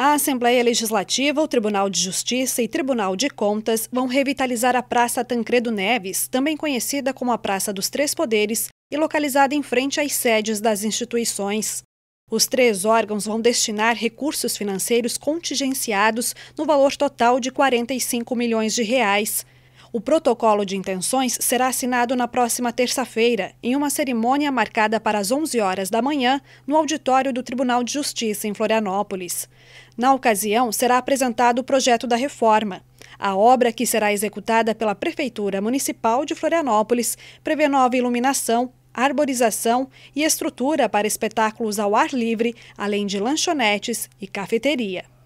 A Assembleia Legislativa, o Tribunal de Justiça e Tribunal de Contas vão revitalizar a Praça Tancredo Neves, também conhecida como a Praça dos Três Poderes e localizada em frente às sedes das instituições. Os três órgãos vão destinar recursos financeiros contingenciados no valor total de 45 milhões de reais. O protocolo de intenções será assinado na próxima terça-feira, em uma cerimônia marcada para as 11 horas da manhã, no auditório do Tribunal de Justiça, em Florianópolis. Na ocasião, será apresentado o projeto da reforma. A obra, que será executada pela Prefeitura Municipal de Florianópolis, prevê nova iluminação, arborização e estrutura para espetáculos ao ar livre, além de lanchonetes e cafeteria.